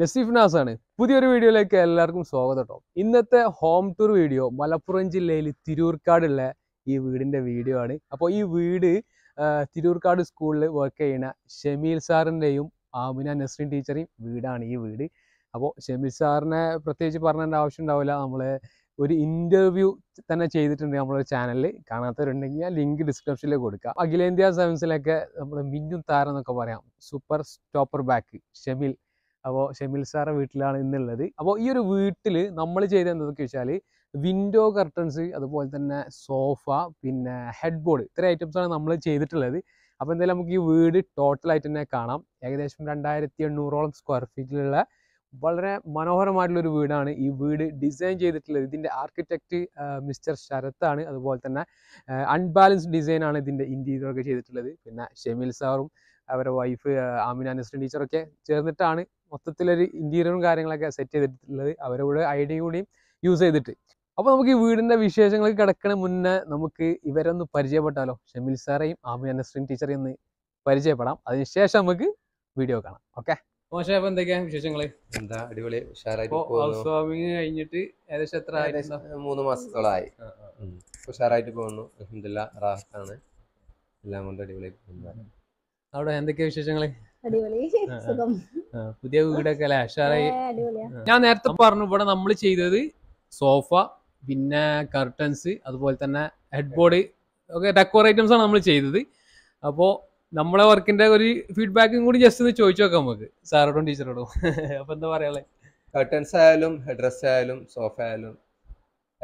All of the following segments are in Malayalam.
നസീഫ് ആണ് പുതിയൊരു വീഡിയോയിലേക്ക് എല്ലാവർക്കും സ്വാഗതം കേട്ടോ ഇന്നത്തെ ഹോം ടൂർ വീഡിയോ മലപ്പുറം ജില്ലയിൽ തിരൂർക്കാടുള്ള ഈ വീടിൻ്റെ വീഡിയോ ആണ് അപ്പോൾ ഈ വീട് തിരൂർക്കാട് സ്കൂളിൽ വർക്ക് ചെയ്യുന്ന ഷമീൽ സാറിൻ്റെയും ആമിന നസ്രീൻ ടീച്ചറേയും വീടാണ് ഈ വീട് അപ്പോൾ ഷമീൽ സാറിനെ പ്രത്യേകിച്ച് പറഞ്ഞേണ്ട ആവശ്യം ഉണ്ടാവില്ല നമ്മൾ ഒരു ഇൻ്റർവ്യൂ തന്നെ ചെയ്തിട്ടുണ്ട് നമ്മുടെ ചാനലിൽ കാണാത്തവരുണ്ടെങ്കിൽ ഞാൻ ലിങ്ക് ഡിസ്ക്രിപ്ഷനിൽ കൊടുക്കാം അഖിലേന്ത്യാ സെവൻസിലൊക്കെ നമ്മുടെ മിന്നും താരം എന്നൊക്കെ പറയാം സൂപ്പർ സ്റ്റോപ്പർ ബാക്ക് ഷമീൽ അപ്പോൾ ഷെമിൽ സാറെ വീട്ടിലാണ് ഇന്നുള്ളത് അപ്പോൾ ഈ ഒരു വീട്ടിൽ നമ്മൾ ചെയ്ത എന്തൊക്കെ വെച്ചാൽ വിൻഡോ കർട്ടൻസ് അതുപോലെ തന്നെ സോഫ പിന്നെ ഹെഡ് ബോർഡ് ഐറ്റംസ് ഐറ്റംസാണ് നമ്മൾ ചെയ്തിട്ടുള്ളത് അപ്പോൾ എന്തായാലും നമുക്ക് ഈ വീട് ടോട്ടലായിട്ട് തന്നെ കാണാം ഏകദേശം രണ്ടായിരത്തി എണ്ണൂറോളം സ്ക്വയർ ഫീറ്റിലുള്ള വളരെ മനോഹരമായിട്ടുള്ളൊരു ഒരു വീടാണ് ഈ വീട് ഡിസൈൻ ചെയ്തിട്ടുള്ളത് ഇതിൻ്റെ ആർക്കിടെക്റ്റ് മിസ്റ്റർ ശരത്താണ് അതുപോലെ തന്നെ അൺബാലൻസ്ഡ് ഡിസൈനാണ് ഇതിൻ്റെ ഇൻറ്റീരിയർ ഒക്കെ ചെയ്തിട്ടുള്ളത് പിന്നെ ഷെമിൽ സാറും അവരെ വൈഫ് ആമിന ടീച്ചർ ടീച്ചറൊക്കെ ചേർന്നിട്ടാണ് മൊത്തത്തിലൊരു ഇൻറ്റീരിയറും കാര്യങ്ങളൊക്കെ സെറ്റ് ചെയ്തിട്ടുള്ളത് അവരുടെ ഐഡിയ കൂടിയും യൂസ് ചെയ്തിട്ട് അപ്പോൾ നമുക്ക് ഈ വീടിൻ്റെ വിശേഷങ്ങൾ കിടക്കണ മുന്നേ നമുക്ക് ഇവരൊന്ന് പരിചയപ്പെട്ടാലോ ഷമിൽ സാറേയും ആമിന നസ്രിൻ ടീച്ചറെയും ഒന്ന് പരിചയപ്പെടാം അതിനുശേഷം നമുക്ക് വീഡിയോ കാണാം ഓക്കെ മോശം അപ്പൊ എന്തൊക്കെയാ എന്താ അടിപൊളി ഹൗസ് കഴിഞ്ഞിട്ട് ഏകദേശം എത്ര മൂന്ന് മാസത്തോളമായി ഉഷാറായിട്ട് പോകുന്നു അലഹമില്ല റാഹത്താണ് എല്ലാം കൊണ്ട് അടിപൊളി പോകുന്നു അവിടെ എന്തൊക്കെയാ വിശേഷങ്ങള് പുതിയ വീടൊക്കെ അല്ലേ അഷാറായി ഞാൻ നേരത്തെ പറഞ്ഞു ഇവിടെ നമ്മൾ ചെയ്തത് സോഫ പിന്നെ കർട്ടൻസ് അതുപോലെ തന്നെ ഹെഡ്ബോർഡ് ഒക്കെ ഡെക്കോർ ഐറ്റംസ് ആണ് നമ്മൾ ചെയ്തത് അപ്പോ നമ്മളെ വർക്കിന്റെ ഒരു ഫീഡ്ബാക്കും കൂടി ജസ്റ്റ് ഒന്ന് ചോദിച്ചു നോക്കാം നമുക്ക് സാറോടും ടീച്ചറോടും അപ്പൊ എന്താ പറയാളെ കർട്ടൻസ് ആയാലും ഡ്രസ് ആയാലും സോഫ ആയാലും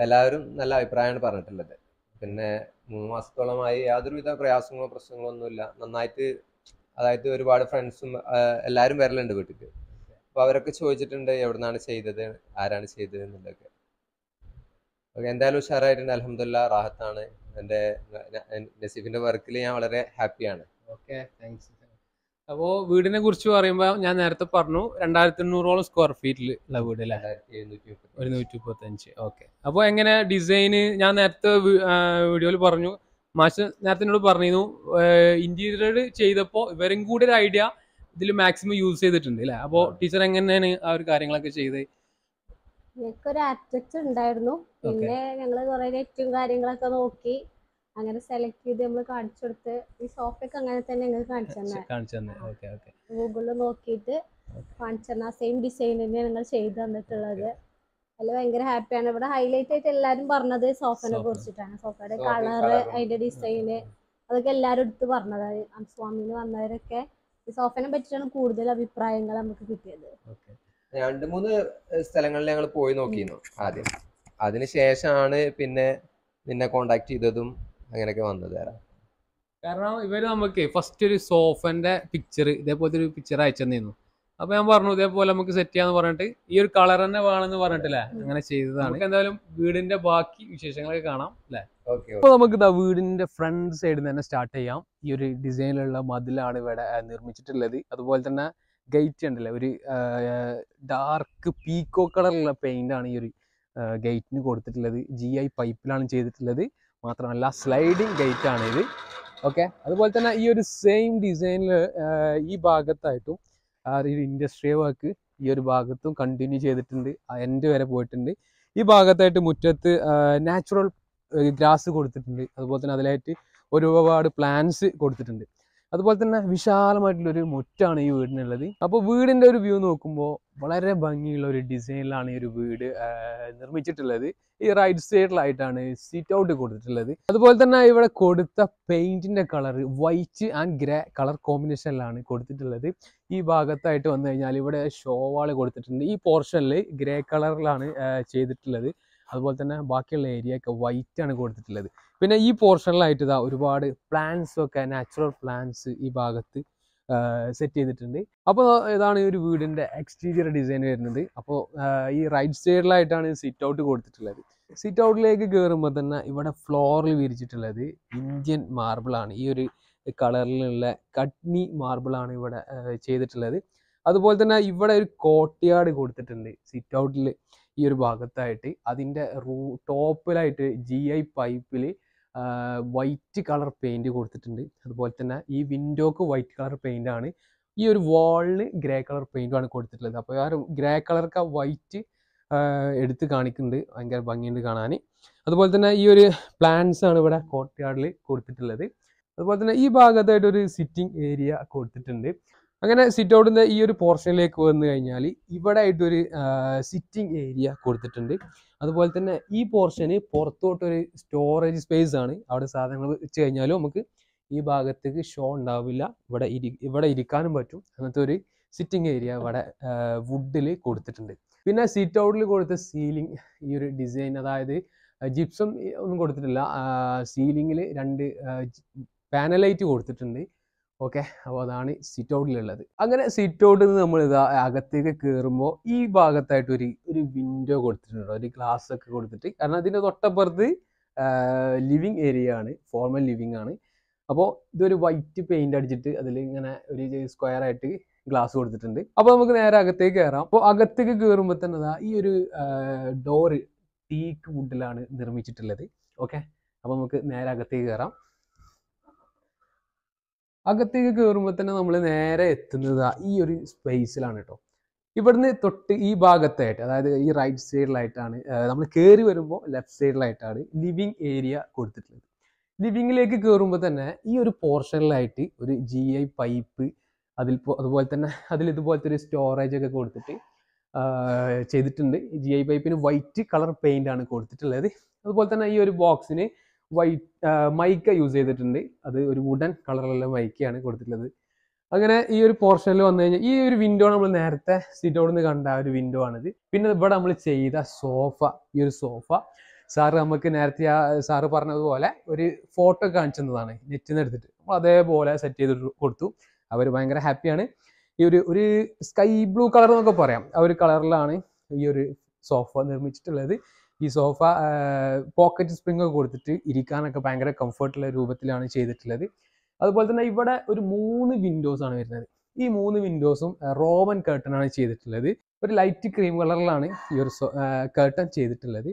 എല്ലാവരും നല്ല അഭിപ്രായമാണ് പറഞ്ഞിട്ടുള്ളത് പിന്നെ മൂന്ന് മാസത്തോളമായി യാതൊരുവിധ പ്രയാസങ്ങളോ പ്രശ്നങ്ങളോ ഒന്നുമില്ല നന്നായിട്ട് അതായത് ഒരുപാട് ഫ്രണ്ട്സും എല്ലാവരും വരലുണ്ട് വീട്ടിൽ അപ്പോൾ അവരൊക്കെ ചോദിച്ചിട്ടുണ്ട് എവിടുന്നാണ് ചെയ്തത് ആരാണ് ചെയ്തത് എന്നുള്ളതൊക്കെ ഓക്കെ എന്തായാലും ഉഷാറായിട്ടുണ്ട് അലഹമില്ല റാഹത്താണ് എൻ്റെ നസീഫിൻ്റെ വർക്കിൽ ഞാൻ വളരെ ഹാപ്പിയാണ് ഓക്കെ താങ്ക്സ് അപ്പോൾ വീടിനെ കുറിച്ച് പറയുമ്പോൾ ഞാൻ നേരത്തെ പറഞ്ഞു രണ്ടായിരത്തി എണ്ണൂറോളം സ്ക്വയർ ഫീറ്റിൽ ഉള്ള വീട് അല്ലേ ഒരു നൂറ്റി മുപ്പത്തഞ്ച് ഓക്കെ അപ്പോൾ എങ്ങനെ ഡിസൈന് ഞാൻ നേരത്തെ വീഡിയോയിൽ പറഞ്ഞു മാഷ് നേരത്തെ എന്നോട് പറഞ്ഞിരുന്നു ഇന്റീരിയർ ചെയ്തപ്പോൾ ഇവരും കൂടി ഒരു ഐഡിയ ഇതിൽ മാക്സിമം യൂസ് ചെയ്തിട്ടുണ്ട് അല്ലേ അപ്പോൾ ടീച്ചർ എങ്ങനെയാണ് ആ ഒരു കാര്യങ്ങളൊക്കെ ചെയ്തത് ഞങ്ങൾക്കൊരു ആർട്ടിക്ട് ഉണ്ടായിരുന്നു പിന്നെ ഞങ്ങൾ കുറെ നെറ്റും കാര്യങ്ങളൊക്കെ നോക്കി അങ്ങനെ സെലക്ട് ചെയ്ത് നമ്മൾ കാണിച്ചു കൊടുത്ത് ഈ സോഫയൊക്കെ അങ്ങനെ തന്നെ ഞങ്ങൾ കാണിച്ചു തന്നെ ഗൂഗിളിൽ നോക്കിയിട്ട് കാണിച്ചു തന്ന സെയിം ഡിസൈൻ തന്നെ ഞങ്ങൾ ചെയ്തു തന്നിട്ടുള്ളത് അല്ല ഭയങ്കര ഹാപ്പിയാണ് ഇവിടെ ഹൈലൈറ്റ് ആയിട്ട് എല്ലാരും പറഞ്ഞത് സോഫനെ കുറിച്ചിട്ടാണ് സോഫയുടെ കളറ് അതിന്റെ ഡിസൈന് അതൊക്കെ എല്ലാരും എടുത്ത് പറഞ്ഞത് സ്വാമിന്ന് വന്നവരൊക്കെ ഈ സോഫനെ പറ്റിയാണ് കൂടുതൽ അഭിപ്രായങ്ങൾ നമുക്ക് കിട്ടിയത് രണ്ട് മൂന്ന് സ്ഥലങ്ങളിൽ ഞങ്ങൾ പോയി നോക്കിയിരുന്നു ആദ്യം ശേഷമാണ് പിന്നെ നിന്നെ കോണ്ടാക്ട് ചെയ്തതും അങ്ങനെയൊക്കെ വന്നത് കാരണം ഇവര് നമുക്ക് ഫസ്റ്റ് ഒരു സോഫന്റെ പിക്ചർ ഇതേപോലത്തെ ഒരു പിക്ചർ അയച്ചു തന്നിരുന്നു അപ്പൊ ഞാൻ പറഞ്ഞു ഇതേപോലെ നമുക്ക് സെറ്റ് ചെയ്യാന്ന് പറഞ്ഞിട്ട് ഈ ഒരു കളർ തന്നെ വേണമെന്ന് പറഞ്ഞിട്ടില്ലേ അങ്ങനെ ചെയ്തതാണ് എന്തായാലും വീടിന്റെ ബാക്കി വിശേഷങ്ങളൊക്കെ കാണാം അല്ലെ അപ്പൊ നമുക്ക് ഇതാ വീടിന്റെ ഫ്രണ്ട് സൈഡിൽ നിന്ന് തന്നെ സ്റ്റാർട്ട് ചെയ്യാം ഈ ഒരു ഡിസൈനിലുള്ള മതിലാണ് ഇവിടെ നിർമ്മിച്ചിട്ടുള്ളത് അതുപോലെ തന്നെ ഗേറ്റ് ഉണ്ടല്ലേ ഒരു ഡാർക്ക് പീക്കോ കളറുള്ള പെയിന്റ് ആണ് ഈ ഒരു ഗേറ്റിന് കൊടുത്തിട്ടുള്ളത് ജി ഐ പൈപ്പിലാണ് ചെയ്തിട്ടുള്ളത് മാത്രമല്ല സ്ലൈഡിങ് ഗേറ്റ് ആണ് ഇത് ഓക്കെ അതുപോലെ തന്നെ ഈ ഒരു സെയിം ഡിസൈനിൽ ഈ ഭാഗത്തായിട്ടും ആ ഒരു ഇൻഡസ്ട്രിയ വർക്ക് ഈ ഒരു ഭാഗത്തും കണ്ടിന്യൂ ചെയ്തിട്ടുണ്ട് എൻ്റെ വരെ പോയിട്ടുണ്ട് ഈ ഭാഗത്തായിട്ട് മുറ്റത്ത് നാച്ചുറൽ ഗ്രാസ് കൊടുത്തിട്ടുണ്ട് അതുപോലെ തന്നെ അതിലായിട്ട് ഒരുപാട് പ്ലാന്റ്സ് കൊടുത്തിട്ടുണ്ട് അതുപോലെ തന്നെ വിശാലമായിട്ടുള്ള ഒരു മുറ്റാണ് ഈ വീടിനുള്ളത് അപ്പോൾ വീടിൻ്റെ ഒരു വ്യൂ നോക്കുമ്പോൾ വളരെ ഭംഗിയുള്ള ഒരു ഡിസൈനിലാണ് ഈ ഒരു വീട് നിർമ്മിച്ചിട്ടുള്ളത് ഈ റൈറ്റ് സൈഡിലായിട്ടാണ് സീറ്റ് ഔട്ട് കൊടുത്തിട്ടുള്ളത് അതുപോലെ തന്നെ ഇവിടെ കൊടുത്ത പെയിന്റിന്റെ colour white and grey colour കോമ്പിനേഷനിലാണ് കൊടുത്തിട്ടുള്ളത് ഈ ഭാഗത്തായിട്ട് വന്നു കഴിഞ്ഞാൽ ഇവിടെ ഷോവാൾ കൊടുത്തിട്ടുണ്ട് ഈ പോർഷനിൽ ഗ്രേ കളറിലാണ് ചെയ്തിട്ടുള്ളത് അതുപോലെ തന്നെ ബാക്കിയുള്ള ഏരിയ ഒക്കെ വൈറ്റ് ആണ് കൊടുത്തിട്ടുള്ളത് പിന്നെ ഈ പോർഷനിലായിട്ട് ഇതാ ഒരുപാട് പ്ലാന്റ്സ് ഒക്കെ നാച്ചുറൽ പ്ലാന്റ്സ് ഈ ഭാഗത്ത് സെറ്റ് ചെയ്തിട്ടുണ്ട് അപ്പോൾ ഇതാണ് ഈ ഒരു വീടിൻ്റെ എക്സ്റ്റീരിയർ ഡിസൈൻ വരുന്നത് അപ്പോൾ ഈ റൈറ്റ് സൈഡിലായിട്ടാണ് സിറ്റ് ഔട്ട് കൊടുത്തിട്ടുള്ളത് സിറ്റ് ഔട്ടിലേക്ക് കയറുമ്പോൾ തന്നെ ഇവിടെ ഫ്ലോറിൽ വിരിച്ചിട്ടുള്ളത് ഇന്ത്യൻ മാർബിളാണ് ഈ ഒരു കളറിലുള്ള കട്നി മാർബിളാണ് ഇവിടെ ചെയ്തിട്ടുള്ളത് അതുപോലെ തന്നെ ഇവിടെ ഒരു കോട്ടയാട് കൊടുത്തിട്ടുണ്ട് സിറ്റ് ഔട്ടിൽ ഈ ഒരു ഭാഗത്തായിട്ട് അതിൻ്റെ റൂ ടോപ്പിലായിട്ട് ജി ഐ പൈപ്പിൽ വൈറ്റ് കളർ പെയിൻറ്റ് കൊടുത്തിട്ടുണ്ട് അതുപോലെ തന്നെ ഈ വിൻഡോക്ക് വൈറ്റ് കളർ ആണ് ഈ ഒരു വാളിന് ഗ്രേ കളർ പെയിൻറ്റുമാണ് കൊടുത്തിട്ടുള്ളത് അപ്പോൾ ആ ഒരു ഗ്രേ കളർക്ക് ആ വൈറ്റ് എടുത്ത് കാണിക്കുന്നുണ്ട് ഭയങ്കര ഭംഗിയുണ്ട് കാണാൻ അതുപോലെ തന്നെ ഈ ഒരു പ്ലാന്റ്സ് ആണ് ഇവിടെ കോർട്ട് യാർഡിൽ കൊടുത്തിട്ടുള്ളത് അതുപോലെ തന്നെ ഈ ഭാഗത്തായിട്ട് ഒരു സിറ്റിംഗ് ഏരിയ കൊടുത്തിട്ടുണ്ട് അങ്ങനെ സിറ്റ് ഔട്ടിൻ്റെ ഈ ഒരു പോർഷനിലേക്ക് വന്നു കഴിഞ്ഞാൽ ഇവിടെ ആയിട്ടൊരു സിറ്റിംഗ് ഏരിയ കൊടുത്തിട്ടുണ്ട് അതുപോലെ തന്നെ ഈ പോർഷന് പുറത്തോട്ടൊരു സ്റ്റോറേജ് സ്പേസ് ആണ് അവിടെ സാധനങ്ങൾ വെച്ച് കഴിഞ്ഞാലും നമുക്ക് ഈ ഭാഗത്തേക്ക് ഷോ ഉണ്ടാവില്ല ഇവിടെ ഇരി ഇവിടെ ഇരിക്കാനും പറ്റും അങ്ങനത്തെ ഒരു സിറ്റിംഗ് ഏരിയ ഇവിടെ വുഡിൽ കൊടുത്തിട്ടുണ്ട് പിന്നെ സിറ്റ് ഔട്ടിൽ കൊടുത്ത സീലിംഗ് ഈ ഒരു ഡിസൈൻ അതായത് ജിപ്സം ഒന്നും കൊടുത്തിട്ടില്ല സീലിങ്ങിൽ രണ്ട് പാനലൈറ്റ് കൊടുത്തിട്ടുണ്ട് ഓക്കെ അപ്പോൾ അതാണ് സിറ്റ് ഔട്ടിലുള്ളത് അങ്ങനെ സിറ്റ് ഔട്ടിൽ നിന്ന് നമ്മൾ ഇതാ അകത്തേക്ക് കയറുമ്പോൾ ഈ ഭാഗത്തായിട്ട് ഒരു ഒരു വിൻഡോ കൊടുത്തിട്ടുണ്ട് ഒരു ഗ്ലാസ് ഒക്കെ കൊടുത്തിട്ട് കാരണം അതിൻ്റെ തൊട്ടപ്പുറത്ത് ലിവിങ് ഏരിയ ആണ് ഫോർമൽ ലിവിങ് ആണ് അപ്പോൾ ഇതൊരു വൈറ്റ് പെയിന്റ് അടിച്ചിട്ട് അതിൽ ഇങ്ങനെ ഒരു സ്ക്വയർ ആയിട്ട് ഗ്ലാസ് കൊടുത്തിട്ടുണ്ട് അപ്പോൾ നമുക്ക് നേരെ അകത്തേക്ക് കയറാം അപ്പോൾ അകത്തേക്ക് കയറുമ്പോൾ തന്നെ അതാ ഈ ഒരു ഡോറ് ടീക്ക് വുഡിലാണ് നിർമ്മിച്ചിട്ടുള്ളത് ഓക്കെ അപ്പോൾ നമുക്ക് നേരെ അകത്തേക്ക് കയറാം അകത്തേക്ക് കയറുമ്പോൾ തന്നെ നമ്മൾ നേരെ എത്തുന്നത് ഈ ഒരു സ്പേസിലാണ് കേട്ടോ ഇവിടുന്ന് തൊട്ട് ഈ ഭാഗത്തായിട്ട് അതായത് ഈ റൈറ്റ് സൈഡിലായിട്ടാണ് നമ്മൾ കയറി വരുമ്പോൾ ലെഫ്റ്റ് സൈഡിലായിട്ടാണ് ലിവിങ് ഏരിയ കൊടുത്തിട്ടുള്ളത് ലിവിങ്ങിലേക്ക് കയറുമ്പോൾ തന്നെ ഈ ഒരു പോർഷനിലായിട്ട് ഒരു ജി ഐ പൈപ്പ് അതിൽ അതുപോലെ തന്നെ അതിൽ ഇതുപോലത്തെ ഒരു സ്റ്റോറേജ് ഒക്കെ കൊടുത്തിട്ട് ചെയ്തിട്ടുണ്ട് ജി ഐ പൈപ്പിന് വൈറ്റ് കളർ പെയിൻ്റ് ആണ് കൊടുത്തിട്ടുള്ളത് അതുപോലെ തന്നെ ഈ ഒരു ബോക്സിന് വൈറ്റ് മൈക്ക യൂസ് ചെയ്തിട്ടുണ്ട് അത് ഒരു വുഡൻ കളറിലുള്ള മൈക്കയാണ് കൊടുത്തിട്ടുള്ളത് അങ്ങനെ ഈ ഒരു പോർഷനിൽ വന്നു കഴിഞ്ഞാൽ ഈ ഒരു വിൻഡോ നമ്മൾ നേരത്തെ സിറ്റ് ഔട്ട് നിന്ന് കണ്ട ഒരു വിൻഡോ ആണിത് പിന്നെ ഇവിടെ നമ്മൾ ചെയ്ത സോഫ ഈ ഒരു സോഫ സാറ് നമുക്ക് നേരത്തെ ആ സാറ് പറഞ്ഞതുപോലെ ഒരു ഫോട്ടോ കാണിച്ചു തന്നതാണ് നെറ്റിൽ നിന്ന് എടുത്തിട്ട് നമ്മൾ അതേപോലെ സെറ്റ് ചെയ്ത് കൊടുത്തു അവർ ഭയങ്കര ഹാപ്പിയാണ് ഈ ഒരു ഒരു സ്കൈ ബ്ലൂ കളർ എന്നൊക്കെ പറയാം ആ ഒരു കളറിലാണ് ഈ ഒരു സോഫ നിർമ്മിച്ചിട്ടുള്ളത് ഈ സോഫ പോക്കറ്റ് സ്പ്രിങ് ഒക്കെ കൊടുത്തിട്ട് ഇരിക്കാനൊക്കെ ഭയങ്കര കംഫർട്ടുള്ള രൂപത്തിലാണ് ചെയ്തിട്ടുള്ളത് അതുപോലെ തന്നെ ഇവിടെ ഒരു മൂന്ന് വിൻഡോസ് ആണ് വരുന്നത് ഈ മൂന്ന് വിൻഡോസും റോമൻ ആണ് ചെയ്തിട്ടുള്ളത് ഒരു ലൈറ്റ് ക്രീം കളറിലാണ് ഈ ഒരു കേർട്ടൺ ചെയ്തിട്ടുള്ളത്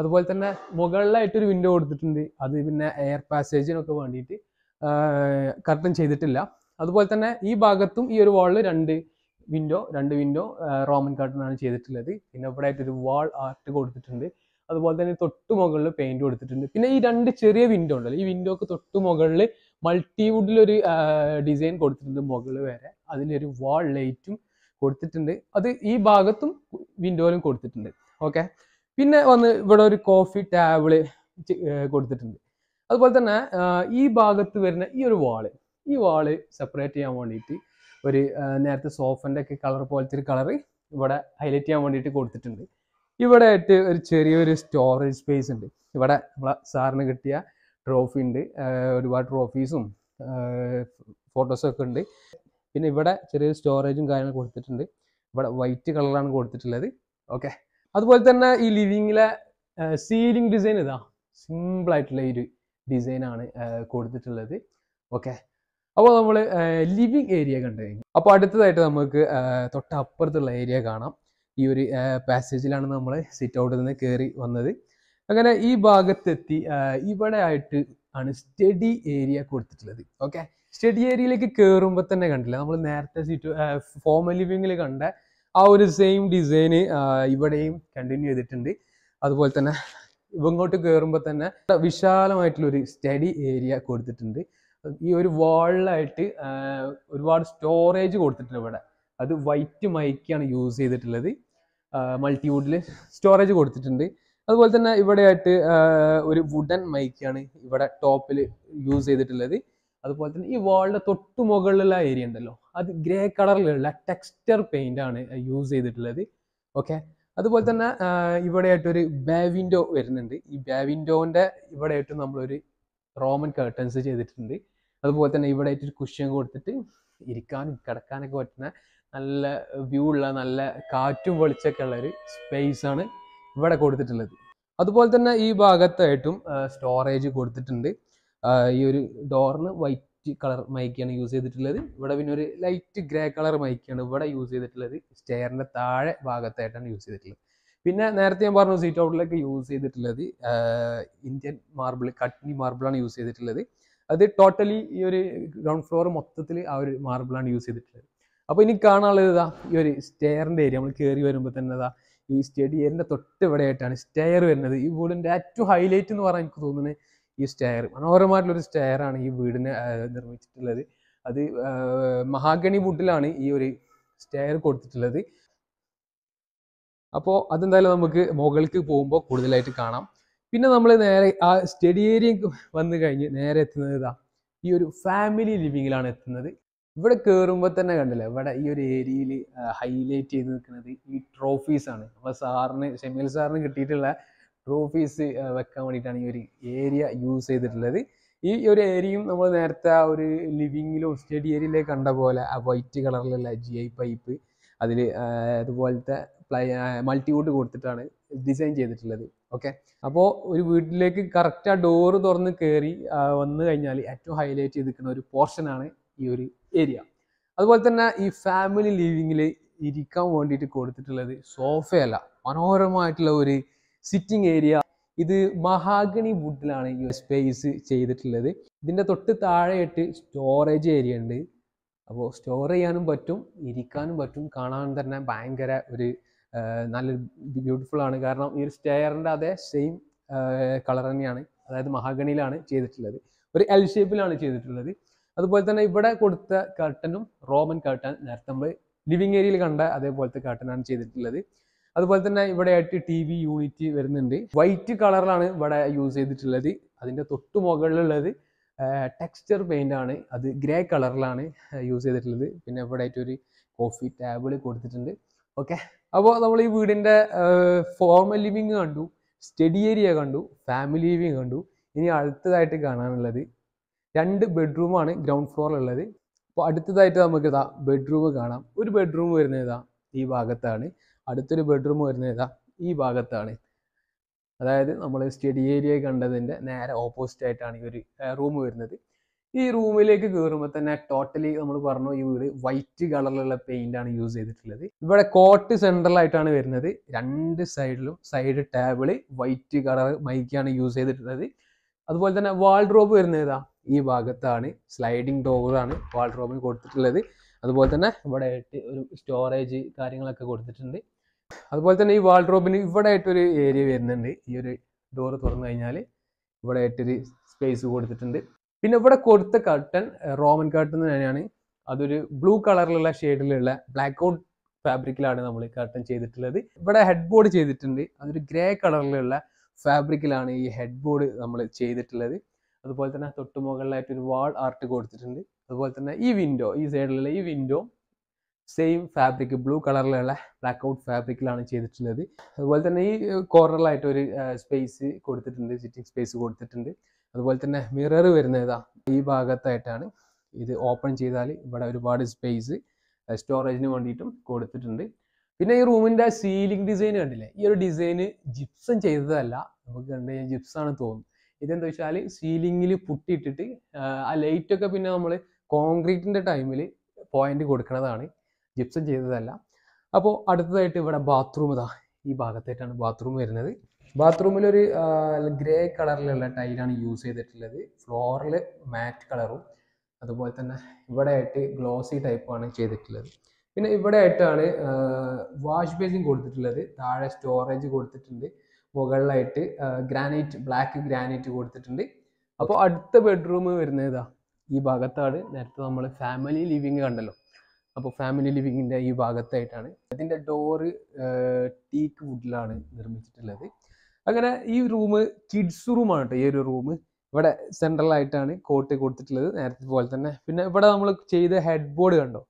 അതുപോലെ തന്നെ മുകളിലായിട്ടൊരു വിൻഡോ കൊടുത്തിട്ടുണ്ട് അത് പിന്നെ എയർ പാസേജിനൊക്കെ വേണ്ടിയിട്ട് കർട്ടൺ ചെയ്തിട്ടില്ല അതുപോലെ തന്നെ ഈ ഭാഗത്തും ഈ ഒരു വാളിൽ രണ്ട് വിൻഡോ രണ്ട് വിൻഡോ റോമൻ കർട്ടൺ ആണ് ചെയ്തിട്ടുള്ളത് പിന്നെ ഇവിടെ ആയിട്ടൊരു വാൾ ആർട്ട് കൊടുത്തിട്ടുണ്ട് അതുപോലെ തന്നെ തൊട്ട് മുകളിൽ പെയിന്റ് കൊടുത്തിട്ടുണ്ട് പിന്നെ ഈ രണ്ട് ചെറിയ വിൻഡോ ഉണ്ടല്ലോ ഈ വിൻഡോക്ക് തൊട്ട് മുകളിൽ മൾട്ടിവുഡിൽ ഒരു ഡിസൈൻ കൊടുത്തിട്ടുണ്ട് മുകളിൽ വരെ അതിലൊരു വാൾ ലൈറ്റും കൊടുത്തിട്ടുണ്ട് അത് ഈ ഭാഗത്തും വിൻഡോയിലും കൊടുത്തിട്ടുണ്ട് ഓക്കെ പിന്നെ വന്ന് ഇവിടെ ഒരു കോഫി ടേബിള് കൊടുത്തിട്ടുണ്ട് അതുപോലെ തന്നെ ഈ ഭാഗത്ത് വരുന്ന ഈ ഒരു വാള് ഈ വാള് സെപ്പറേറ്റ് ചെയ്യാൻ വേണ്ടിയിട്ട് ഒരു നേരത്തെ സോഫൻ്റെ ഒക്കെ കളർ പോലത്തെ ഒരു കളർ ഇവിടെ ഹൈലൈറ്റ് ചെയ്യാൻ വേണ്ടിയിട്ട് കൊടുത്തിട്ടുണ്ട് ഇവിടെ ആയിട്ട് ഒരു ചെറിയൊരു സ്റ്റോറേജ് സ്പേസ് ഉണ്ട് ഇവിടെ നമ്മളെ സാറിന് കിട്ടിയ ട്രോഫി ഉണ്ട് ഒരുപാട് ട്രോഫീസും ഫോട്ടോസൊക്കെ ഉണ്ട് പിന്നെ ഇവിടെ ചെറിയൊരു സ്റ്റോറേജും കാര്യങ്ങളും കൊടുത്തിട്ടുണ്ട് ഇവിടെ വൈറ്റ് കളറാണ് കൊടുത്തിട്ടുള്ളത് ഓക്കെ അതുപോലെ തന്നെ ഈ ലിവിങ്ങിലെ സീലിംഗ് ഡിസൈൻ ഇതാ സിമ്പിൾ ആയിട്ടുള്ള ഒരു ഡിസൈനാണ് കൊടുത്തിട്ടുള്ളത് ഓക്കെ അപ്പോൾ നമ്മൾ ലിവിങ് ഏരിയ കണ്ടു കഴിഞ്ഞു അപ്പോൾ അടുത്തതായിട്ട് നമുക്ക് തൊട്ടപ്പുറത്തുള്ള ഏരിയ കാണാം ഈ ഒരു പാസേജിലാണ് നമ്മൾ സിറ്റ് ഔട്ടിൽ നിന്ന് കയറി വന്നത് അങ്ങനെ ഈ ഭാഗത്തെത്തി ഇവിടെ ആയിട്ട് ആണ് സ്റ്റഡി ഏരിയ കൊടുത്തിട്ടുള്ളത് ഓക്കെ സ്റ്റഡി ഏരിയയിലേക്ക് കയറുമ്പോൾ തന്നെ കണ്ടില്ല നമ്മൾ നേരത്തെ സിറ്റ് ഫോമൽ ലിവിങ്ങിൽ കണ്ട ആ ഒരു സെയിം ഡിസൈന് ഇവിടെയും കണ്ടിന്യൂ ചെയ്തിട്ടുണ്ട് അതുപോലെ തന്നെ ഇങ്ങോട്ട് കയറുമ്പോൾ തന്നെ വിശാലമായിട്ടുള്ളൊരു സ്റ്റഡി ഏരിയ കൊടുത്തിട്ടുണ്ട് ഈ ഒരു വാളിലായിട്ട് ഒരുപാട് സ്റ്റോറേജ് കൊടുത്തിട്ടുണ്ട് ഇവിടെ അത് വൈറ്റ് മൈക്കാണ് യൂസ് ചെയ്തിട്ടുള്ളത് മൾട്ടിവുഡിൽ സ്റ്റോറേജ് കൊടുത്തിട്ടുണ്ട് അതുപോലെ തന്നെ ഇവിടെയായിട്ട് ഒരു വുഡൻ മൈക്കാണ് ഇവിടെ ടോപ്പിൽ യൂസ് ചെയ്തിട്ടുള്ളത് അതുപോലെ തന്നെ ഈ വാളിൻ്റെ തൊട്ടു മുകളിലുള്ള ഏരിയ ഉണ്ടല്ലോ അത് ഗ്രേ കളറിലുള്ള ടെക്സ്ചർ പെയിൻ്റ് ആണ് യൂസ് ചെയ്തിട്ടുള്ളത് ഓക്കെ അതുപോലെ തന്നെ ഇവിടെയായിട്ടൊരു ബാവിൻഡോ വരുന്നുണ്ട് ഈ ബാവിൻഡോൻ്റെ ഇവിടെയായിട്ട് നമ്മളൊരു റോമൻ കേർട്ടൻസ് ചെയ്തിട്ടുണ്ട് അതുപോലെ തന്നെ ഇവിടെ ആയിട്ട് ഒരു കുഷ്യൻ കൊടുത്തിട്ട് ഇരിക്കാനും കിടക്കാനൊക്കെ പറ്റുന്ന നല്ല വ്യൂ ഉള്ള നല്ല കാറ്റും വെളിച്ചൊക്കെ ഉള്ള ഒരു സ്പേസ് ആണ് ഇവിടെ കൊടുത്തിട്ടുള്ളത് അതുപോലെ തന്നെ ഈ ഭാഗത്തായിട്ടും സ്റ്റോറേജ് കൊടുത്തിട്ടുണ്ട് ഈ ഒരു ഡോറിന് വൈറ്റ് കളർ മൈക്കാണ് യൂസ് ചെയ്തിട്ടുള്ളത് ഇവിടെ പിന്നെ ഒരു ലൈറ്റ് ഗ്രേ കളർ മൈക്കാണ് ഇവിടെ യൂസ് ചെയ്തിട്ടുള്ളത് സ്റ്റെയറിൻ്റെ താഴെ ഭാഗത്തായിട്ടാണ് യൂസ് ചെയ്തിട്ടുള്ളത് പിന്നെ നേരത്തെ ഞാൻ പറഞ്ഞു സീറ്റ് ഔട്ടിലൊക്കെ യൂസ് ചെയ്തിട്ടുള്ളത് ഇന്ത്യൻ മാർബിൾ കട്ട്നി മാർബിളാണ് യൂസ് ചെയ്തിട്ടുള്ളത് അത് ടോട്ടലി ഈ ഒരു ഗ്രൗണ്ട് ഫ്ലോർ മൊത്തത്തിൽ ആ ഒരു മാർബിളാണ് യൂസ് ചെയ്തിട്ടുള്ളത് അപ്പോൾ ഇനി കാണാനുള്ളത് ഇതാ ഈ ഒരു സ്റ്റെയറിൻ്റെ ഏരിയ നമ്മൾ കയറി വരുമ്പോൾ തന്നെ ഇതാ ഈ സ്റ്റെഡിയറിൻ്റെ തൊട്ട് ഇവിടെയായിട്ടാണ് സ്റ്റെയർ വരുന്നത് ഈ വീടിൻ്റെ ഏറ്റവും ഹൈലൈറ്റ് എന്ന് പറയാൻ എനിക്ക് തോന്നുന്നത് ഈ സ്റ്റെയർ സ്റ്റെയർ സ്റ്റെയറാണ് ഈ വീടിന് നിർമ്മിച്ചിട്ടുള്ളത് അത് മഹാഗണി വുഡിലാണ് ഈ ഒരു സ്റ്റെയർ കൊടുത്തിട്ടുള്ളത് അപ്പോൾ അതെന്തായാലും നമുക്ക് മുകളിലേക്ക് പോകുമ്പോൾ കൂടുതലായിട്ട് കാണാം പിന്നെ നമ്മൾ നേരെ ആ സ്റ്റഡി ഏരിയ വന്നു കഴിഞ്ഞ് നേരെ എത്തുന്നത് ഇതാ ഈ ഒരു ഫാമിലി ലിവിങ്ങിലാണ് എത്തുന്നത് ഇവിടെ കയറുമ്പോൾ തന്നെ കണ്ടില്ലേ ഇവിടെ ഈ ഒരു ഏരിയയിൽ ഹൈലൈറ്റ് ചെയ്ത് നിൽക്കുന്നത് ഈ ട്രോഫീസ് ആണ് അപ്പോൾ സാറിന് ഷെമീൽ സാറിന് കിട്ടിയിട്ടുള്ള ട്രോഫീസ് വെക്കാൻ വേണ്ടിയിട്ടാണ് ഈ ഒരു ഏരിയ യൂസ് ചെയ്തിട്ടുള്ളത് ഈ ഒരു ഏരിയയും നമ്മൾ നേരത്തെ ആ ഒരു ലിവിങ്ങിലോ സ്റ്റഡി ഏരിയയിലേ കണ്ട പോലെ ആ വൈറ്റ് കളറിലുള്ള ജി ഐ പൈപ്പ് അതിൽ അതുപോലത്തെ പ്ലൈ മൾട്ടിവുഡ് കൊടുത്തിട്ടാണ് ഡിസൈൻ ചെയ്തിട്ടുള്ളത് ഓക്കെ അപ്പോൾ ഒരു വീട്ടിലേക്ക് കറക്റ്റ് ആ ഡോറ് തുറന്ന് കയറി വന്നു കഴിഞ്ഞാൽ ഏറ്റവും ഹൈലൈറ്റ് ചെയ്തിരിക്കുന്ന ഒരു പോർഷനാണ് ഈ ഒരു ഏരിയ അതുപോലെ തന്നെ ഈ ഫാമിലി ലിവിങ്ങിൽ ഇരിക്കാൻ വേണ്ടിയിട്ട് കൊടുത്തിട്ടുള്ളത് സോഫയല്ല മനോഹരമായിട്ടുള്ള ഒരു സിറ്റിംഗ് ഏരിയ ഇത് മഹാഗണി വുഡിലാണ് ഈ സ്പേസ് ചെയ്തിട്ടുള്ളത് ഇതിൻ്റെ തൊട്ട് താഴെയായിട്ട് സ്റ്റോറേജ് ഏരിയ ഉണ്ട് അപ്പോൾ സ്റ്റോർ ചെയ്യാനും പറ്റും ഇരിക്കാനും പറ്റും കാണാൻ തന്നെ ഭയങ്കര ഒരു നല്ല ബ്യൂട്ടിഫുൾ ആണ് കാരണം ഈ ഒരു സ്റ്റെയറിൻ്റെ അതേ സെയിം കളർ തന്നെയാണ് അതായത് മഹാഗണിയിലാണ് ചെയ്തിട്ടുള്ളത് ഒരു എൽ ഷേപ്പിലാണ് ചെയ്തിട്ടുള്ളത് അതുപോലെ തന്നെ ഇവിടെ കൊടുത്ത കർട്ടനും റോമൻ കർട്ടൻ നേരത്തെ നമ്മൾ ലിവിങ് ഏരിയയിൽ കണ്ട അതേപോലത്തെ കർട്ടനാണ് ചെയ്തിട്ടുള്ളത് അതുപോലെ തന്നെ ഇവിടെയായിട്ട് ടി വി യൂണിറ്റ് വരുന്നുണ്ട് വൈറ്റ് കളറിലാണ് ഇവിടെ യൂസ് ചെയ്തിട്ടുള്ളത് അതിൻ്റെ തൊട്ടു മുകളിലുള്ളത് ടെക്സ്ചർ പെയിൻ്റ് ആണ് അത് ഗ്രേ കളറിലാണ് യൂസ് ചെയ്തിട്ടുള്ളത് പിന്നെ ഇവിടെ ആയിട്ട് ഒരു കോഫി ടേബിൾ കൊടുത്തിട്ടുണ്ട് ഓക്കെ അപ്പോൾ നമ്മൾ ഈ വീടിൻ്റെ ഫോർമൽ ലിവിങ് കണ്ടു സ്റ്റഡി ഏരിയ കണ്ടു ഫാമിലി ലിവിങ് കണ്ടു ഇനി അടുത്തതായിട്ട് കാണാനുള്ളത് രണ്ട് ബെഡ്റൂമാണ് ഗ്രൗണ്ട് ഫ്ലോറിലുള്ളത് അപ്പോൾ അടുത്തതായിട്ട് നമുക്ക് ഇതാ ബെഡ്റൂം കാണാം ഒരു ബെഡ്റൂം വരുന്നത് ഇതാ ഈ ഭാഗത്താണ് അടുത്തൊരു ബെഡ്റൂം വരുന്നത് ഇതാ ഈ ഭാഗത്താണ് അതായത് നമ്മൾ സ്റ്റഡി ഏരിയ കണ്ടതിൻ്റെ നേരെ ഓപ്പോസിറ്റ് ആയിട്ടാണ് ഈ ഒരു റൂം വരുന്നത് ഈ റൂമിലേക്ക് കയറുമ്പോൾ തന്നെ ടോട്ടലി നമ്മൾ പറഞ്ഞു ഈ വീട് വൈറ്റ് കളറിലുള്ള പെയിന്റ് ആണ് യൂസ് ചെയ്തിട്ടുള്ളത് ഇവിടെ കോട്ട് സെൻട്രൽ ആയിട്ടാണ് വരുന്നത് രണ്ട് സൈഡിലും സൈഡ് ടേബിള് വൈറ്റ് കളർ മൈക്കാണ് യൂസ് ചെയ്തിട്ടുള്ളത് അതുപോലെ തന്നെ വാൾഡ്രോബ് വരുന്നത് ഈ ഭാഗത്താണ് സ്ലൈഡിങ് ഡോറാണ് വാൾഡ്രോബിന് കൊടുത്തിട്ടുള്ളത് അതുപോലെ തന്നെ ഇവിടെ ആയിട്ട് ഒരു സ്റ്റോറേജ് കാര്യങ്ങളൊക്കെ കൊടുത്തിട്ടുണ്ട് അതുപോലെ തന്നെ ഈ വാൾഡ്രോബിന് ഇവിടെ ആയിട്ടൊരു ഏരിയ വരുന്നുണ്ട് ഈ ഒരു ഡോർ തുറന്നു കഴിഞ്ഞാൽ ഇവിടെ ആയിട്ടൊരു സ്പേസ് കൊടുത്തിട്ടുണ്ട് പിന്നെ ഇവിടെ കൊടുത്ത കട്ടൺ റോമൻ കട്ടൺ തന്നെയാണ് അതൊരു ബ്ലൂ കളറിലുള്ള ഷെയ്ഡിലുള്ള ബ്ലാക്ക് ഔട്ട് ഫാബ്രിക്കിലാണ് നമ്മൾ കട്ടൺ ചെയ്തിട്ടുള്ളത് ഇവിടെ ഹെഡ് ബോർഡ് ചെയ്തിട്ടുണ്ട് അതൊരു ഗ്രേ കളറിലുള്ള ഫാബ്രിക്കിലാണ് ഈ ഹെഡ് ബോർഡ് നമ്മൾ ചെയ്തിട്ടുള്ളത് അതുപോലെ തന്നെ തൊട്ട് മുകളിലായിട്ട് ഒരു വാൾ ആർട്ട് കൊടുത്തിട്ടുണ്ട് അതുപോലെ തന്നെ ഈ വിൻഡോ ഈ സൈഡിലുള്ള ഈ വിൻഡോ സെയിം ഫാബ്രിക് ബ്ലൂ കളറിലുള്ള ബ്ലാക്ക് ഔട്ട് ഫാബ്രിക്കിലാണ് ചെയ്തിട്ടുള്ളത് അതുപോലെ തന്നെ ഈ കോർണറിലായിട്ട് ഒരു സ്പേസ് കൊടുത്തിട്ടുണ്ട് സിറ്റിംഗ് സ്പേസ് കൊടുത്തിട്ടുണ്ട് അതുപോലെ തന്നെ മിറർ വരുന്നതാ ഇതാ ഈ ഭാഗത്തായിട്ടാണ് ഇത് ഓപ്പൺ ചെയ്താൽ ഇവിടെ ഒരുപാട് സ്പേസ് സ്റ്റോറേജിന് വേണ്ടിയിട്ടും കൊടുത്തിട്ടുണ്ട് പിന്നെ ഈ റൂമിൻ്റെ സീലിംഗ് ഡിസൈൻ കണ്ടില്ലേ ഈ ഒരു ഡിസൈന് ജിപ്സം ചെയ്തതല്ല നമുക്ക് കണ്ടു കഴിഞ്ഞാൽ ജിപ്സാണ് തോന്നുന്നത് ഇതെന്താ വെച്ചാൽ സീലിങ്ങിൽ പുട്ടിയിട്ടിട്ട് ആ ലൈറ്റ് ഒക്കെ പിന്നെ നമ്മൾ കോൺക്രീറ്റിൻ്റെ ടൈമിൽ പോയിന്റ് കൊടുക്കുന്നതാണ് ജിപ്സം ചെയ്തതല്ല അപ്പോൾ അടുത്തതായിട്ട് ഇവിടെ ബാത്റൂം ഇതാ ഈ ഭാഗത്തായിട്ടാണ് ബാത്റൂം വരുന്നത് ബാത്റൂമിലൊരു ഗ്രേ കളറിലുള്ള ടൈലാണ് യൂസ് ചെയ്തിട്ടുള്ളത് ഫ്ലോറിൽ മാറ്റ് കളറും അതുപോലെ തന്നെ ഇവിടെ ആയിട്ട് ഗ്ലോസി ടൈപ്പാണ് ചെയ്തിട്ടുള്ളത് പിന്നെ ഇവിടെ ആയിട്ടാണ് വാഷ് ബേസിൻ കൊടുത്തിട്ടുള്ളത് താഴെ സ്റ്റോറേജ് കൊടുത്തിട്ടുണ്ട് മുകളിലായിട്ട് ഗ്രാനൈറ്റ് ബ്ലാക്ക് ഗ്രാനൈറ്റ് കൊടുത്തിട്ടുണ്ട് അപ്പോൾ അടുത്ത ബെഡ്റൂം വരുന്നത് ഇതാ ഈ ഭാഗത്താണ് നേരത്തെ നമ്മൾ ഫാമിലി ലിവിങ് കണ്ടല്ലോ അപ്പോൾ ഫാമിലി ലിവിങ്ങിൻ്റെ ഈ ഭാഗത്തായിട്ടാണ് അതിൻ്റെ ഡോറ് ടീക്ക് വുഡിലാണ് നിർമ്മിച്ചിട്ടുള്ളത് അങ്ങനെ ഈ റൂം കിഡ്സ് റൂമാണ് കേട്ടോ ഈ ഒരു റൂം ഇവിടെ സെൻട്രലായിട്ടാണ് കോട്ട് കൊടുത്തിട്ടുള്ളത് നേരത്തെ പോലെ തന്നെ പിന്നെ ഇവിടെ നമ്മൾ ചെയ്ത ഹെഡ് ബോർഡ് കണ്ടോ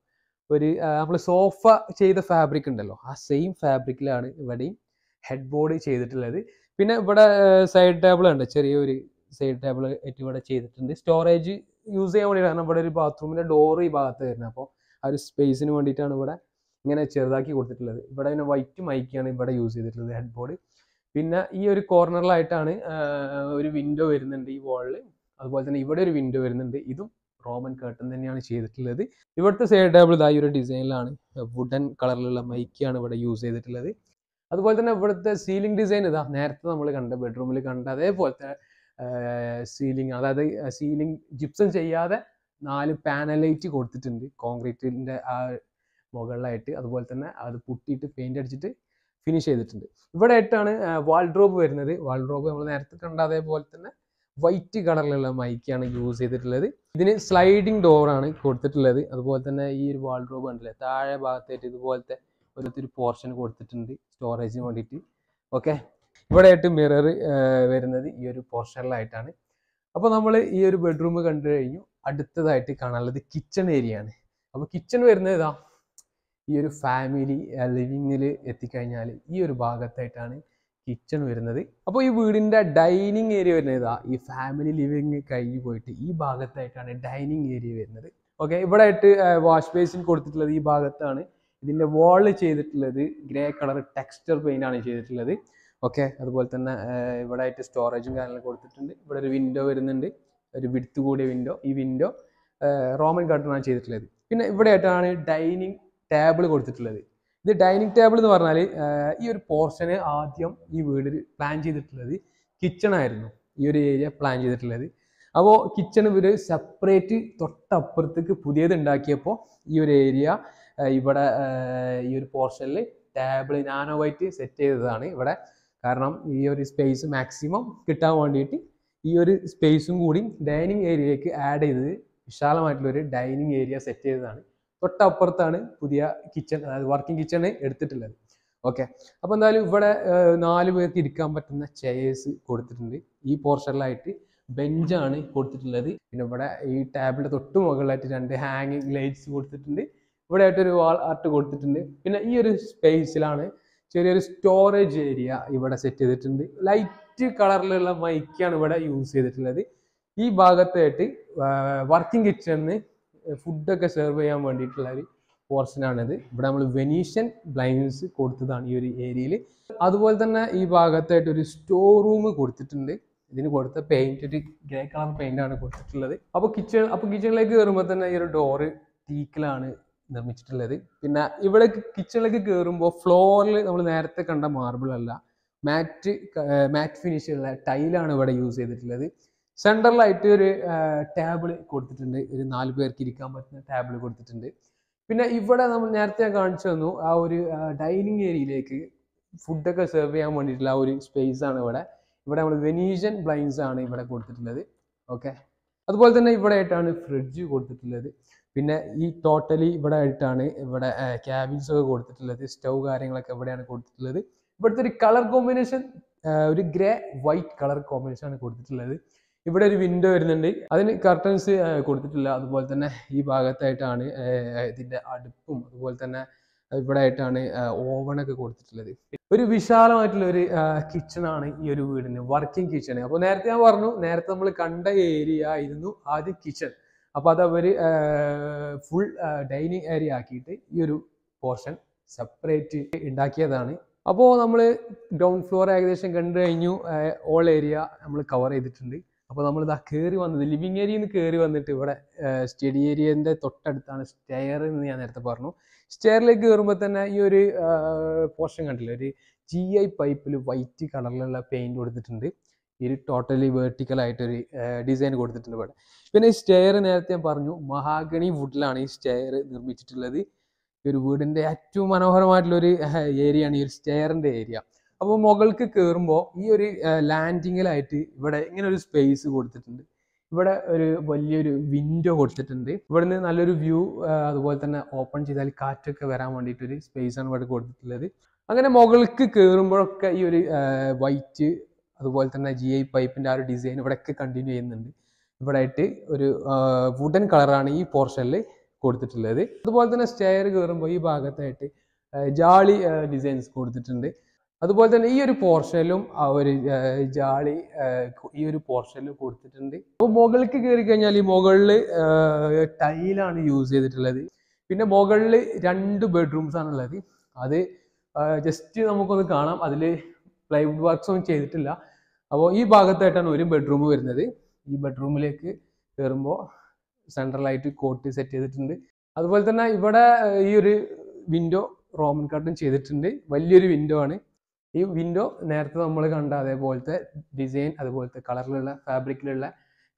ഒരു നമ്മൾ സോഫ ചെയ്ത ഫാബ്രിക് ഉണ്ടല്ലോ ആ സെയിം ഫാബ്രിക്കിലാണ് ഇവിടെയും ഹെഡ് ബോർഡ് ചെയ്തിട്ടുള്ളത് പിന്നെ ഇവിടെ സൈഡ് ടേബിൾ ഉണ്ട് ചെറിയൊരു സൈഡ് ടേബിൾ ഏറ്റവും ഇവിടെ ചെയ്തിട്ടുണ്ട് സ്റ്റോറേജ് യൂസ് ചെയ്യാൻ വേണ്ടിയിട്ടാണ് ഇവിടെ ഒരു ബാത്റൂമിൻ്റെ ഡോറ് ഈ ഭാഗത്ത് വരുന്നത് അപ്പോൾ ആ ഒരു സ്പേസിന് വേണ്ടിയിട്ടാണ് ഇവിടെ ഇങ്ങനെ ചെറുതാക്കി കൊടുത്തിട്ടുള്ളത് ഇവിടെ പിന്നെ വൈറ്റ് മൈക്കാണ് ഇവിടെ യൂസ് ചെയ്തിട്ടുള്ളത് ഹെഡ് ബോർഡ് പിന്നെ ഈ ഒരു കോർണറിലായിട്ടാണ് ഒരു വിൻഡോ വരുന്നുണ്ട് ഈ വാളിൽ അതുപോലെ തന്നെ ഇവിടെ ഒരു വിൻഡോ വരുന്നുണ്ട് ഇതും റോമൻ കേട്ടൻ തന്നെയാണ് ചെയ്തിട്ടുള്ളത് ഇവിടുത്തെ സൈഡ് ടേബിൾ ഇതായി ഒരു ഡിസൈനിലാണ് വുഡൻ കളറിലുള്ള മൈക്കാണ് ഇവിടെ യൂസ് ചെയ്തിട്ടുള്ളത് അതുപോലെ തന്നെ ഇവിടുത്തെ സീലിംഗ് ഡിസൈൻ ഇതാ നേരത്തെ നമ്മൾ കണ്ട ബെഡ്റൂമിൽ കണ്ട അതേപോലത്തെ സീലിംഗ് അതായത് സീലിംഗ് ജിപ്സം ചെയ്യാതെ നാല് പാനലൈറ്റ് കൊടുത്തിട്ടുണ്ട് കോൺക്രീറ്റിൻ്റെ ആ മുകളിലായിട്ട് അതുപോലെ തന്നെ അത് പുട്ടിയിട്ട് പെയിൻ്റ് അടിച്ചിട്ട് ഫിനിഷ് ചെയ്തിട്ടുണ്ട് ഇവിടെ ആയിട്ടാണ് വാൾഡ്രോബ് വരുന്നത് വാൾഡ്രോബ് നമ്മൾ നേരത്തെ കണ്ട അതേപോലെ തന്നെ വൈറ്റ് കളറിലുള്ള മൈക്കാണ് യൂസ് ചെയ്തിട്ടുള്ളത് ഇതിന് സ്ലൈഡിങ് ഡോറാണ് കൊടുത്തിട്ടുള്ളത് അതുപോലെ തന്നെ ഈ ഒരു വാൾഡ്രോബ് ഉണ്ടല്ലേ താഴെ ഭാഗത്തായിട്ട് ഇതുപോലത്തെ ഓരോരുത്തർ പോർഷൻ കൊടുത്തിട്ടുണ്ട് സ്റ്റോറേജിന് വേണ്ടിയിട്ട് ഓക്കെ ഇവിടെയായിട്ട് മിറർ വരുന്നത് ഈ ഒരു പോർഷനിലായിട്ടാണ് അപ്പോൾ നമ്മൾ ഈ ഒരു ബെഡ്റൂം കണ്ടു കഴിഞ്ഞു അടുത്തതായിട്ട് കാണാനുള്ളത് കിച്ചൺ ഏരിയ ആണ് അപ്പോൾ കിച്ചൺ വരുന്നത് ഇതാ ഈ ഒരു ഫാമിലി ലിവിങ്ങിൽ എത്തിക്കഴിഞ്ഞാൽ ഈ ഒരു ഭാഗത്തായിട്ടാണ് കിച്ചൺ വരുന്നത് അപ്പോൾ ഈ വീടിൻ്റെ ഡൈനിങ് ഏരിയ വരുന്നത് ഇതാ ഈ ഫാമിലി ലിവിങ് കഴിഞ്ഞ് പോയിട്ട് ഈ ഭാഗത്തായിട്ടാണ് ഡൈനിങ് ഏരിയ വരുന്നത് ഓക്കെ ഇവിടെ ആയിട്ട് വാഷ് ബേസിൻ കൊടുത്തിട്ടുള്ളത് ഈ ഭാഗത്താണ് ഇതിൻ്റെ വാള് ചെയ്തിട്ടുള്ളത് ഗ്രേ കളർ ടെക്സ്ചർ പെയിൻ്റ് ആണ് ചെയ്തിട്ടുള്ളത് ഓക്കെ അതുപോലെ തന്നെ ഇവിടെ ആയിട്ട് സ്റ്റോറേജും കാര്യങ്ങളും കൊടുത്തിട്ടുണ്ട് ഇവിടെ ഒരു വിൻഡോ വരുന്നുണ്ട് ഒരു വിടുത്ത് കൂടിയ വിൻഡോ ഈ വിൻഡോ റോമൻ ആണ് ചെയ്തിട്ടുള്ളത് പിന്നെ ഇവിടെ ആയിട്ടാണ് ഡൈനിങ് ടേബിൾ കൊടുത്തിട്ടുള്ളത് ഇത് ഡൈനിങ് ടേബിൾ എന്ന് പറഞ്ഞാൽ ഈ ഒരു പോർഷന് ആദ്യം ഈ വീട് പ്ലാൻ ചെയ്തിട്ടുള്ളത് കിച്ചൺ ആയിരുന്നു ഈ ഒരു ഏരിയ പ്ലാൻ ചെയ്തിട്ടുള്ളത് അപ്പോൾ കിച്ചൺ ഇവർ സെപ്പറേറ്റ് തൊട്ടപ്പുറത്തേക്ക് പുതിയത് ഉണ്ടാക്കിയപ്പോൾ ഈ ഒരു ഏരിയ ഇവിടെ ഈ ഒരു പോർഷനിൽ ടേബിൾ നാനോ വൈറ്റ് സെറ്റ് ചെയ്തതാണ് ഇവിടെ കാരണം ഈ ഒരു സ്പേസ് മാക്സിമം കിട്ടാൻ വേണ്ടിയിട്ട് ഈ ഒരു സ്പേസും കൂടി ഡൈനിങ് ഏരിയയിലേക്ക് ആഡ് ചെയ്ത് വിശാലമായിട്ടുള്ള ഒരു ഡൈനിങ് ഏരിയ സെറ്റ് ചെയ്തതാണ് തൊട്ടപ്പുറത്താണ് പുതിയ കിച്ചൺ അതായത് വർക്കിംഗ് കിച്ചൺ എടുത്തിട്ടുള്ളത് ഓക്കെ അപ്പോൾ എന്തായാലും ഇവിടെ നാല് പേർക്ക് ഇരിക്കാൻ പറ്റുന്ന ചെയേഴ്സ് കൊടുത്തിട്ടുണ്ട് ഈ പോർഷനിലായിട്ട് ബെഞ്ചാണ് കൊടുത്തിട്ടുള്ളത് പിന്നെ ഇവിടെ ഈ ടാബിളിൻ്റെ തൊട്ട് മുകളിലായിട്ട് രണ്ട് ഹാങ്ങിങ് ലൈറ്റ്സ് കൊടുത്തിട്ടുണ്ട് ഇവിടെ ആയിട്ടൊരു വാൾ ആർട്ട് കൊടുത്തിട്ടുണ്ട് പിന്നെ ഈ ഒരു സ്പേസിലാണ് ചെറിയൊരു സ്റ്റോറേജ് ഏരിയ ഇവിടെ സെറ്റ് ചെയ്തിട്ടുണ്ട് ലൈറ്റ് കളറിലുള്ള മൈക്കാണ് ഇവിടെ യൂസ് ചെയ്തിട്ടുള്ളത് ഈ ഭാഗത്തായിട്ട് വർക്കിംഗ് കിച്ചണിന് ഫുഡൊക്കെ സെർവ് ചെയ്യാൻ വേണ്ടിയിട്ടുള്ള ഒരു പോർഷനാണിത് ഇവിടെ നമ്മൾ വെനീഷ്യൻ ബ്ലൈൻഡ്സ് കൊടുത്തതാണ് ഈ ഒരു ഏരിയയിൽ അതുപോലെ തന്നെ ഈ ഭാഗത്തായിട്ട് ഒരു സ്റ്റോർ റൂം കൊടുത്തിട്ടുണ്ട് ഇതിന് കൊടുത്ത പെയിന്റ് ഒരു ഗ്രേ കളർ പെയിന്റ് ആണ് കൊടുത്തിട്ടുള്ളത് അപ്പോൾ കിച്ചൺ അപ്പോൾ കിച്ചണിലേക്ക് കയറുമ്പോൾ തന്നെ ഈ ഒരു ഡോറ് ടീക്കിലാണ് നിർമ്മിച്ചിട്ടുള്ളത് പിന്നെ ഇവിടെ കിച്ചണിലേക്ക് കയറുമ്പോൾ ഫ്ലോറിൽ നമ്മൾ നേരത്തെ കണ്ട മാർബിൾ അല്ല മാറ്റ് മാറ്റ് ഫിനിഷ് ഉള്ള ടൈലാണ് ഇവിടെ യൂസ് ചെയ്തിട്ടുള്ളത് സെൻട്രലായിട്ട് ഒരു ടേബിൾ കൊടുത്തിട്ടുണ്ട് ഒരു നാല് പേർക്ക് ഇരിക്കാൻ പറ്റുന്ന ടേബിൾ കൊടുത്തിട്ടുണ്ട് പിന്നെ ഇവിടെ നമ്മൾ നേരത്തെ കാണിച്ചു തന്നു ആ ഒരു ഡൈനിങ് ഏരിയയിലേക്ക് ഫുഡൊക്കെ സെർവ് ചെയ്യാൻ വേണ്ടിയിട്ടുള്ള ആ ഒരു സ്പേസ് ആണ് ഇവിടെ ഇവിടെ നമ്മൾ വെനീഷ്യൻ ബ്ലൈൻസ് ആണ് ഇവിടെ കൊടുത്തിട്ടുള്ളത് ഓക്കെ അതുപോലെ തന്നെ ഇവിടെ ആയിട്ടാണ് ഫ്രിഡ്ജ് കൊടുത്തിട്ടുള്ളത് പിന്നെ ഈ ടോട്ടലി ഇവിടെ ആയിട്ടാണ് ഇവിടെ ക്യാബിൻസ് ഒക്കെ കൊടുത്തിട്ടുള്ളത് സ്റ്റൗ കാര്യങ്ങളൊക്കെ ഇവിടെയാണ് കൊടുത്തിട്ടുള്ളത് ഇവിടുത്തെ ഒരു കളർ കോമ്പിനേഷൻ ഒരു ഗ്രേ വൈറ്റ് കളർ കോമ്പിനേഷൻ ആണ് കൊടുത്തിട്ടുള്ളത് ഇവിടെ ഒരു വിൻഡോ വരുന്നുണ്ട് അതിന് കർട്ടൻസ് കൊടുത്തിട്ടില്ല അതുപോലെ തന്നെ ഈ ഭാഗത്തായിട്ടാണ് ഇതിന്റെ അടുപ്പും അതുപോലെ തന്നെ ഇവിടെ ആയിട്ടാണ് ഓവനൊക്കെ കൊടുത്തിട്ടുള്ളത് ഒരു വിശാലമായിട്ടുള്ള ഒരു കിച്ചണാണ് ഈ ഒരു വീടിന് വർക്കിംഗ് കിച്ചൺ അപ്പോൾ നേരത്തെ ഞാൻ പറഞ്ഞു നേരത്തെ നമ്മൾ കണ്ട ഏരിയ ആയിരുന്നു ആദ്യം കിച്ചൺ അപ്പോൾ അത് അവര് ഫുൾ ഡൈനിങ് ഏരിയ ആക്കിയിട്ട് ഈ ഒരു പോർഷൻ സെപ്പറേറ്റ് ഉണ്ടാക്കിയതാണ് അപ്പോൾ നമ്മൾ ഗ്രൗണ്ട് ഫ്ലോർ ഏകദേശം കണ്ടു കഴിഞ്ഞു ഓൾ ഏരിയ നമ്മൾ കവർ ചെയ്തിട്ടുണ്ട് അപ്പോൾ നമ്മൾ ഇതാ കയറി വന്നത് ലിവിങ് ഏരിയയിൽ നിന്ന് കയറി വന്നിട്ട് ഇവിടെ സ്റ്റഡി ഏരിയന്റെ തൊട്ടടുത്താണ് സ്റ്റെയർ എന്ന് ഞാൻ നേരത്തെ പറഞ്ഞു സ്റ്റെയറിലേക്ക് കയറുമ്പോൾ തന്നെ ഈ ഒരു പോർഷൻ കണ്ടില്ല ഒരു ജി ഐ പൈപ്പിൽ വൈറ്റ് കളറിലുള്ള പെയിന്റ് കൊടുത്തിട്ടുണ്ട് ഇരി ടോട്ടലി വെർട്ടിക്കൽ ആയിട്ടൊരു ഡിസൈൻ കൊടുത്തിട്ടുണ്ട് ഇവിടെ പിന്നെ ഈ സ്റ്റെയർ നേരത്തെ ഞാൻ പറഞ്ഞു മഹാഗണി വുഡിലാണ് ഈ സ്റ്റെയർ നിർമ്മിച്ചിട്ടുള്ളത് ഈ ഒരു വീടിൻ്റെ ഏറ്റവും മനോഹരമായിട്ടുള്ളൊരു ഏരിയയാണ് ഈ ഒരു സ്റ്റെയറിൻ്റെ ഏരിയ അപ്പോൾ മുകൾക്ക് കയറുമ്പോൾ ഈ ഒരു ലാൻഡിങ്ങിലായിട്ട് ഇവിടെ ഇങ്ങനെ ഒരു സ്പേസ് കൊടുത്തിട്ടുണ്ട് ഇവിടെ ഒരു വലിയൊരു വിൻഡോ കൊടുത്തിട്ടുണ്ട് ഇവിടെ നിന്ന് നല്ലൊരു വ്യൂ അതുപോലെ തന്നെ ഓപ്പൺ ചെയ്താൽ കാറ്റൊക്കെ വരാൻ വേണ്ടിയിട്ടൊരു ആണ് ഇവിടെ കൊടുത്തിട്ടുള്ളത് അങ്ങനെ മുകൾക്ക് കയറുമ്പോഴൊക്കെ ഈ ഒരു വൈറ്റ് അതുപോലെ തന്നെ ജി ഐ പൈപ്പിൻ്റെ ആ ഒരു ഡിസൈൻ ഇവിടെയൊക്കെ കണ്ടിന്യൂ ചെയ്യുന്നുണ്ട് ഇവിടെ ആയിട്ട് ഒരു വുഡൻ കളറാണ് ഈ പോർഷനിൽ കൊടുത്തിട്ടുള്ളത് അതുപോലെ തന്നെ സ്റ്റെയർ കയറുമ്പോൾ ഈ ഭാഗത്തായിട്ട് ജാളി ഡിസൈൻസ് കൊടുത്തിട്ടുണ്ട് അതുപോലെ തന്നെ ഈ ഒരു പോർഷനിലും ആ ഒരു ജാളി ഈ ഒരു പോർഷനിലും കൊടുത്തിട്ടുണ്ട് അപ്പോൾ മുകളിലേക്ക് കയറി കഴിഞ്ഞാൽ ഈ മുകളിൽ ടൈലാണ് യൂസ് ചെയ്തിട്ടുള്ളത് പിന്നെ മുകളിൽ രണ്ട് ബെഡ്റൂംസ് ആണുള്ളത് അത് ജസ്റ്റ് നമുക്കൊന്ന് കാണാം അതിൽ പ്ലൈവുഡ് വർക്ക്സ് ഒന്നും ചെയ്തിട്ടില്ല അപ്പോൾ ഈ ഭാഗത്തായിട്ടാണ് ഒരു ബെഡ്റൂം വരുന്നത് ഈ ബെഡ്റൂമിലേക്ക് കയറുമ്പോൾ സെൻട്രലായിട്ട് കോട്ട് സെറ്റ് ചെയ്തിട്ടുണ്ട് അതുപോലെ തന്നെ ഇവിടെ ഈ ഒരു വിൻഡോ റോമൻ കട്ടും ചെയ്തിട്ടുണ്ട് വലിയൊരു വിൻഡോ ആണ് ഈ വിൻഡോ നേരത്തെ നമ്മൾ കണ്ട അതേപോലത്തെ ഡിസൈൻ അതുപോലത്തെ കളറിലുള്ള ഫാബ്രിക്കിലുള്ള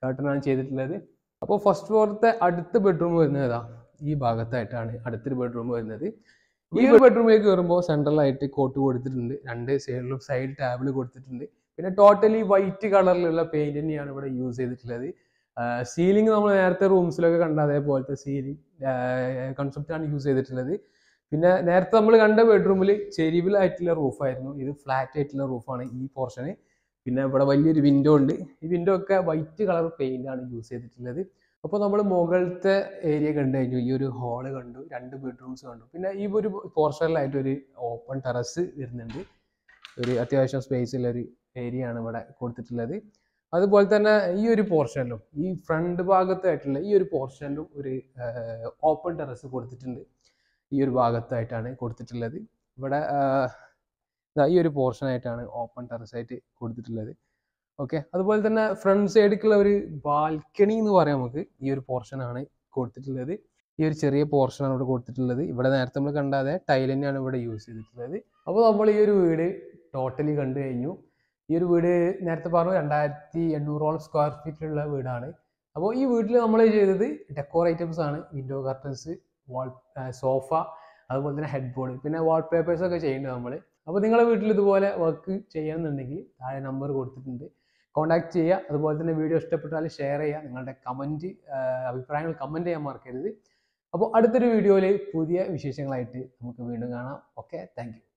കർട്ടനാണ് ചെയ്തിട്ടുള്ളത് അപ്പോൾ ഫസ്റ്റ് ഫ്ലോറിലത്തെ അടുത്ത ബെഡ്റൂം വരുന്നത് ഈ ഭാഗത്തായിട്ടാണ് അടുത്തൊരു ബെഡ്റൂം വരുന്നത് ഈ ബെഡ്റൂമിലേക്ക് കയറുമ്പോൾ സെൻട്രലായിട്ട് കോട്ട് കൊടുത്തിട്ടുണ്ട് രണ്ട് സൈഡിലും സൈഡ് ടാബിൾ കൊടുത്തിട്ടുണ്ട് പിന്നെ ടോട്ടലി വൈറ്റ് കളറിലുള്ള പെയിന്റ് തന്നെയാണ് ഇവിടെ യൂസ് ചെയ്തിട്ടുള്ളത് സീലിംഗ് നമ്മൾ നേരത്തെ റൂംസിലൊക്കെ കണ്ട അതേപോലത്തെ സീലിംഗ് കൺസെപ്റ്റാണ് യൂസ് ചെയ്തിട്ടുള്ളത് പിന്നെ നേരത്തെ നമ്മൾ കണ്ട ബെഡ്റൂമിൽ ചെരിവിലായിട്ടുള്ള റൂഫായിരുന്നു ഇത് ഫ്ലാറ്റ് ആയിട്ടുള്ള റൂഫാണ് ഈ പോർഷന് പിന്നെ ഇവിടെ വലിയൊരു വിൻഡോ ഉണ്ട് ഈ വിൻഡോ ഒക്കെ വൈറ്റ് കളർ പെയിന്റ് ആണ് യൂസ് ചെയ്തിട്ടുള്ളത് അപ്പോൾ നമ്മൾ മുകളിലത്തെ ഏരിയ കണ്ടു കഴിഞ്ഞു ഈ ഒരു ഹാള് കണ്ടു രണ്ട് ബെഡ്റൂംസ് കണ്ടു പിന്നെ ഈ ഒരു പോർഷനിലായിട്ട് ഒരു ഓപ്പൺ ടെറസ് വരുന്നുണ്ട് ഒരു അത്യാവശ്യം സ്പേസിലൊരു ഏരിയ ആണ് ഇവിടെ കൊടുത്തിട്ടുള്ളത് അതുപോലെ തന്നെ ഈ ഒരു പോർഷനിലും ഈ ഫ്രണ്ട് ഭാഗത്തായിട്ടുള്ള ഈ ഒരു പോർഷനിലും ഒരു ഓപ്പൺ ടെറസ് കൊടുത്തിട്ടുണ്ട് ഈ ഒരു ഭാഗത്തായിട്ടാണ് കൊടുത്തിട്ടുള്ളത് ഇവിടെ ഈ ഒരു പോർഷനായിട്ടാണ് ഓപ്പൺ ടെറസ് ആയിട്ട് കൊടുത്തിട്ടുള്ളത് ഓക്കെ അതുപോലെ തന്നെ ഫ്രണ്ട് സൈഡിക്കുള്ള ഒരു ബാൽക്കണി എന്ന് പറയാം നമുക്ക് ഈ ഒരു പോർഷനാണ് കൊടുത്തിട്ടുള്ളത് ഈ ഒരു ചെറിയ പോർഷനാണ് ഇവിടെ കൊടുത്തിട്ടുള്ളത് ഇവിടെ നേരത്തെ നമ്മൾ കണ്ടാതെ ടൈൽ തന്നെയാണ് ഇവിടെ യൂസ് ചെയ്തിട്ടുള്ളത് അപ്പോൾ നമ്മൾ ഈ ഒരു വീട് ടോട്ടലി കണ്ടു കഴിഞ്ഞു ഈ ഒരു വീട് നേരത്തെ പറഞ്ഞു രണ്ടായിരത്തി എണ്ണൂറോളം സ്ക്വയർ ഉള്ള വീടാണ് അപ്പോൾ ഈ വീട്ടിൽ നമ്മൾ ചെയ്തത് ഡെക്കോർ ഐറ്റംസ് ആണ് വിൻഡോ കർട്ടൻസ് വാൾ സോഫ അതുപോലെ തന്നെ ഹെഡ് ബോർഡ് പിന്നെ വാൾ പേപ്പേഴ്സ് ഒക്കെ ചെയ്യേണ്ടത് നമ്മൾ അപ്പോൾ നിങ്ങളുടെ വീട്ടിൽ ഇതുപോലെ വർക്ക് ചെയ്യണമെന്നുണ്ടെങ്കിൽ താഴെ നമ്പർ കൊടുത്തിട്ടുണ്ട് കോൺടാക്ട് ചെയ്യുക അതുപോലെ തന്നെ വീഡിയോ ഇഷ്ടപ്പെട്ടാൽ ഷെയർ ചെയ്യുക നിങ്ങളുടെ കമൻറ്റ് അഭിപ്രായങ്ങൾ കമൻറ്റ് ചെയ്യാൻ മറക്കരുത് അപ്പോൾ അടുത്തൊരു വീഡിയോയിൽ പുതിയ വിശേഷങ്ങളായിട്ട് നമുക്ക് വീണ്ടും കാണാം ഓക്കെ താങ്ക്